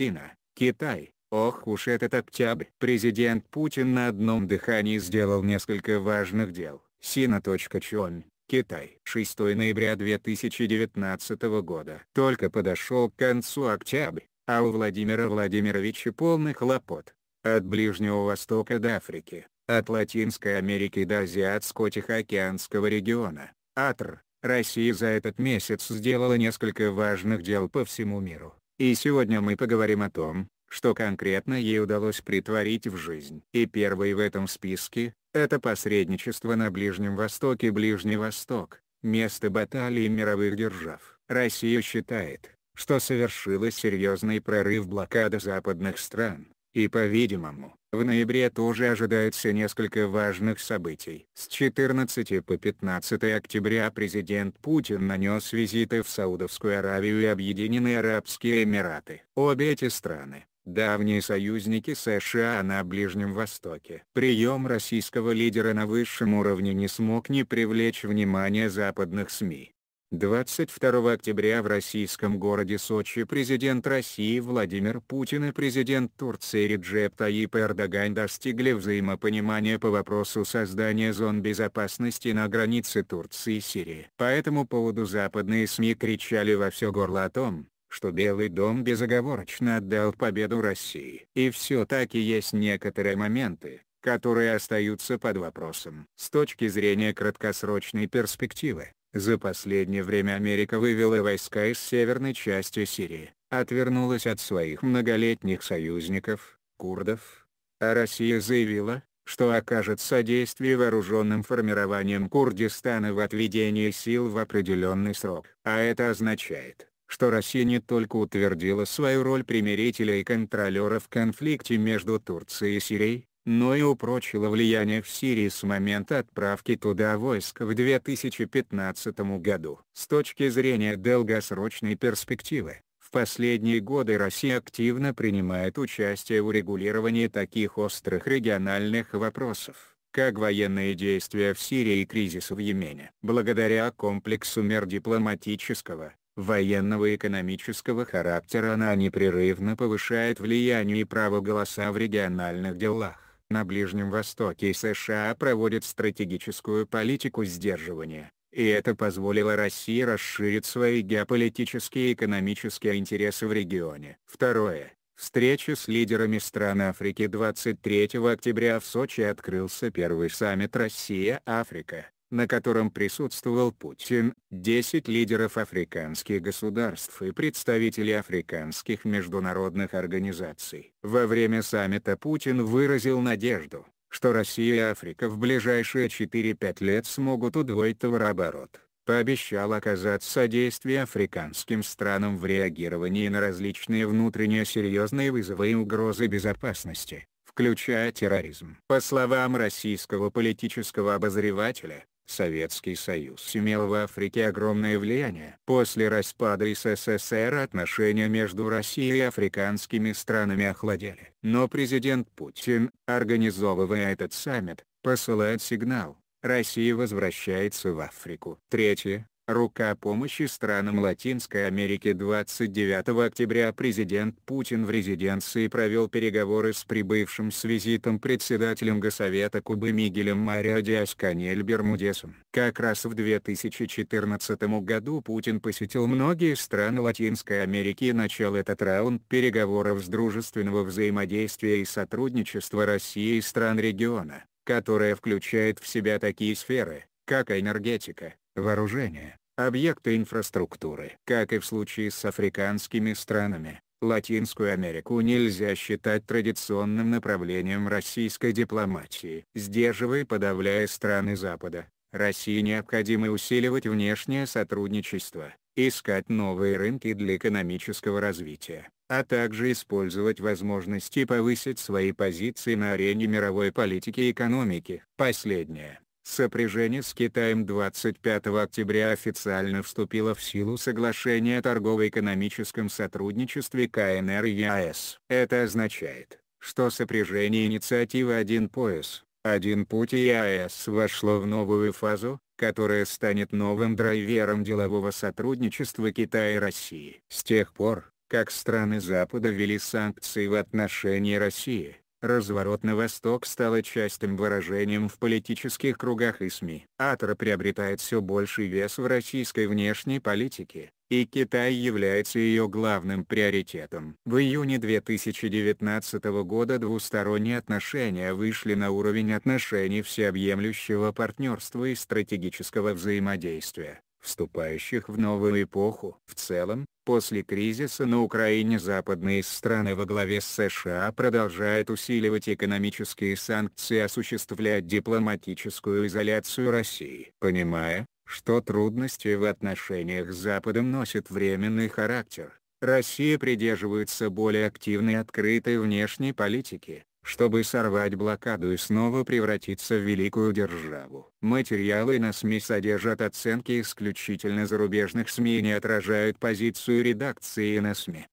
Сина, Китай. Ох уж этот октябрь. Президент Путин на одном дыхании сделал несколько важных дел. Сина.чон, Китай. 6 ноября 2019 года. Только подошел к концу октябрь, а у Владимира Владимировича полный хлопот. От Ближнего Востока до Африки, от Латинской Америки до Азиатско-Тихоокеанского региона. АТР. Россия за этот месяц сделала несколько важных дел по всему миру. И сегодня мы поговорим о том, что конкретно ей удалось притворить в жизнь. И первый в этом списке – это посредничество на Ближнем Востоке Ближний Восток, место баталий мировых держав. Россия считает, что совершилась серьезный прорыв блокады западных стран, и по-видимому, в ноябре тоже ожидается несколько важных событий. С 14 по 15 октября президент Путин нанес визиты в Саудовскую Аравию и Объединенные Арабские Эмираты. Обе эти страны – давние союзники США на Ближнем Востоке. Прием российского лидера на высшем уровне не смог не привлечь внимание западных СМИ. 22 октября в российском городе Сочи президент России Владимир Путин и президент Турции Реджеп Таип Эрдоган достигли взаимопонимания по вопросу создания зон безопасности на границе Турции и Сирии. По этому поводу западные СМИ кричали во все горло о том, что Белый дом безоговорочно отдал победу России. И все-таки есть некоторые моменты, которые остаются под вопросом. С точки зрения краткосрочной перспективы, за последнее время Америка вывела войска из северной части Сирии, отвернулась от своих многолетних союзников, курдов. А Россия заявила, что окажет содействие вооруженным формированием Курдистана в отведении сил в определенный срок. А это означает, что Россия не только утвердила свою роль примирителя и контролера в конфликте между Турцией и Сирией, но и упрочила влияние в Сирии с момента отправки туда войск в 2015 году. С точки зрения долгосрочной перспективы, в последние годы Россия активно принимает участие в урегулировании таких острых региональных вопросов, как военные действия в Сирии и кризис в Йемене. Благодаря комплексу мер дипломатического, военного и экономического характера она непрерывно повышает влияние и право голоса в региональных делах. На Ближнем Востоке США проводят стратегическую политику сдерживания, и это позволило России расширить свои геополитические и экономические интересы в регионе. Второе. Встреча с лидерами стран Африки 23 октября в Сочи открылся первый саммит Россия-Африка, на котором присутствовал Путин, 10 лидеров африканских государств и представители африканских международных организаций. Во время саммита Путин выразил надежду, что Россия и Африка в ближайшие 4-5 лет смогут удвоить товарооборот пообещал оказать содействие африканским странам в реагировании на различные внутренние серьезные вызовы и угрозы безопасности, включая терроризм. По словам российского политического обозревателя, Советский Союз имел в Африке огромное влияние. После распада СССР отношения между Россией и африканскими странами охладели. Но президент Путин, организовывая этот саммит, посылает сигнал, Россия возвращается в Африку. Третье. Рука помощи странам Латинской Америки 29 октября президент Путин в резиденции провел переговоры с прибывшим с визитом председателем Госсовета Кубы Мигелем Марио Канель Бермудесом. Как раз в 2014 году Путин посетил многие страны Латинской Америки и начал этот раунд переговоров с дружественного взаимодействия и сотрудничества России и стран региона, которая включает в себя такие сферы, как энергетика, вооружение, объекты инфраструктуры. Как и в случае с африканскими странами, Латинскую Америку нельзя считать традиционным направлением российской дипломатии. Сдерживая и подавляя страны Запада, России необходимо усиливать внешнее сотрудничество, искать новые рынки для экономического развития, а также использовать возможности повысить свои позиции на арене мировой политики и экономики. Последнее Сопряжение с Китаем 25 октября официально вступило в силу соглашение о торгово-экономическом сотрудничестве КНР и ЕАЭС. Это означает, что сопряжение инициативы «Один пояс, один путь» и ЕАЭС вошло в новую фазу, которая станет новым драйвером делового сотрудничества Китая и России. С тех пор, как страны Запада ввели санкции в отношении России, Разворот на восток стало частым выражением в политических кругах и СМИ. АТРА приобретает все больший вес в российской внешней политике, и Китай является ее главным приоритетом. В июне 2019 года двусторонние отношения вышли на уровень отношений всеобъемлющего партнерства и стратегического взаимодействия вступающих в новую эпоху. В целом, После кризиса на Украине западные страны во главе с США продолжают усиливать экономические санкции и осуществлять дипломатическую изоляцию России. Понимая, что трудности в отношениях с Западом носят временный характер, Россия придерживается более активной и открытой внешней политики, чтобы сорвать блокаду и снова превратиться в великую державу. Материалы на СМИ содержат оценки исключительно зарубежных СМИ и не отражают позицию редакции на СМИ.